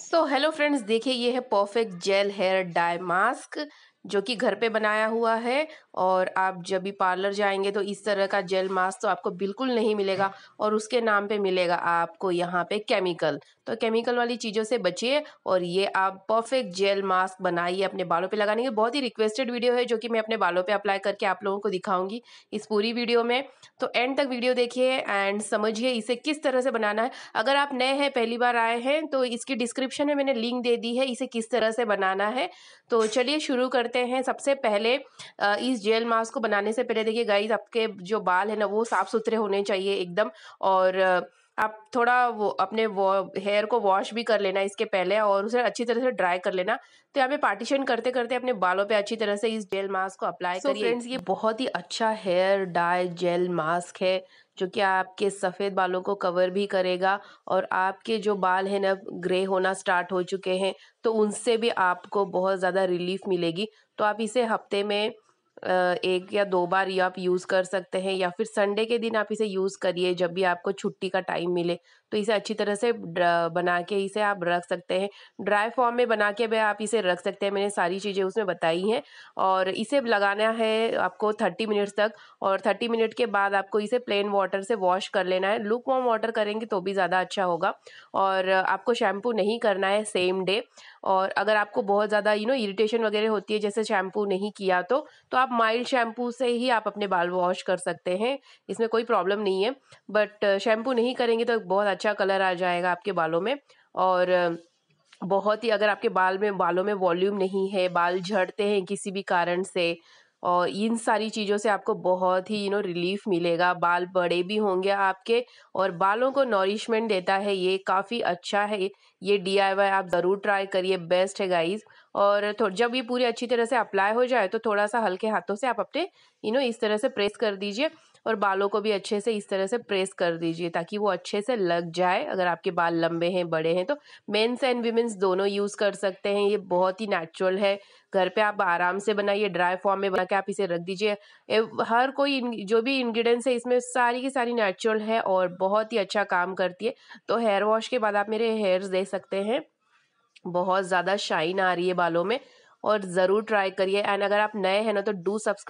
so hello friends देखिए ये है perfect gel hair dye mask जो कि घर पे बनाया हुआ है और आप जब भी पार्लर जाएंगे तो इस तरह का जेल मास्क तो आपको बिल्कुल नहीं मिलेगा और उसके नाम पे मिलेगा आपको यहाँ पे केमिकल तो केमिकल वाली चीज़ों से बचिए और ये आप परफेक्ट जेल मास्क बनाइए अपने बालों पे लगाने के बहुत ही रिक्वेस्टेड वीडियो है जो कि मैं अपने बालों पे अप्लाई करके आप लोगों को दिखाऊंगी इस पूरी वीडियो में तो एंड तक वीडियो देखिए एंड समझिए इसे किस तरह से बनाना है अगर आप नए हैं पहली बार आए हैं तो इसकी डिस्क्रिप्शन में मैंने लिंक दे दी है इसे किस तरह से बनाना है तो चलिए शुरू करते करते हैं सबसे पहले इस जेल मास्क को बनाने से पहले देखिए गाइज आपके जो बाल है ना वो साफ़ सुथरे होने चाहिए एकदम और आप थोड़ा वो अपने वो हेयर को वॉश भी कर लेना इसके पहले और उसे अच्छी तरह से ड्राई कर लेना तो यहाँ पे पार्टीशन करते करते अपने बालों पे अच्छी तरह से इस जेल मास्क को अप्लाई so करिए फ्रेंड्स ये बहुत ही अच्छा हेयर डाई जेल मास्क है जो कि आपके सफ़ेद बालों को कवर भी करेगा और आपके जो बाल हैं ना ग्रे होना स्टार्ट हो चुके हैं तो उनसे भी आपको बहुत ज़्यादा रिलीफ़ मिलेगी तो आप इसे हफ्ते में एक या दो बार ये आप यूज़ कर सकते हैं या फिर संडे के दिन आप इसे यूज़ करिए जब भी आपको छुट्टी का टाइम मिले तो इसे अच्छी तरह से बना के इसे आप रख सकते हैं ड्राई फॉर्म में बना के भी आप इसे रख सकते हैं मैंने सारी चीज़ें उसमें बताई हैं और इसे लगाना है आपको थर्टी मिनट्स तक और थर्टी मिनट के बाद आपको इसे प्लेन वाटर से वॉश कर लेना है लुक वॉम वाटर करेंगे तो भी ज़्यादा अच्छा होगा और आपको शैम्पू नहीं करना है सेम डे और अगर आपको बहुत ज़्यादा यू नो इरिटेशन वगैरह होती है जैसे शैम्पू नहीं किया तो तो आप माइल्ड शैम्पू से ही आप अपने बाल वॉश कर सकते हैं इसमें कोई प्रॉब्लम नहीं है बट शैम्पू नहीं करेंगे तो बहुत अच्छा कलर आ जाएगा आपके बालों में और बहुत ही अगर आपके बाल में बालों में वॉल्यूम नहीं है बाल झड़ते हैं किसी भी कारण से और इन सारी चीज़ों से आपको बहुत ही यू नो रिलीफ मिलेगा बाल बड़े भी होंगे आपके और बालों को नॉरिशमेंट देता है ये काफ़ी अच्छा है ये डी आप ज़रूर ट्राई करिए बेस्ट है गाइज और जब ये पूरी अच्छी तरह से अप्लाई हो जाए तो थोड़ा सा हल्के हाथों से आप अपने यू नो इस तरह से प्रेस कर दीजिए और बालों को भी अच्छे से इस तरह से प्रेस कर दीजिए ताकि वो अच्छे से लग जाए अगर आपके बाल लंबे हैं बड़े हैं तो मेन्स एंड वीमेंस दोनों यूज़ कर सकते हैं ये बहुत ही नेचुरल है घर पे आप आराम से बनाइए ड्राई फॉर्म में बना के आप इसे रख दीजिए हर कोई जो भी इंग्रेडिएंट्स है इसमें सारी की सारी नेचुरल है और बहुत ही अच्छा काम करती है तो हेयर वॉश के बाद आप मेरे हेयर्स देख सकते हैं बहुत ज़्यादा शाइन आ रही है बालों में और ज़रूर ट्राई करिए एंड अगर आप नए हैं ना तो डू सब्सक्राइब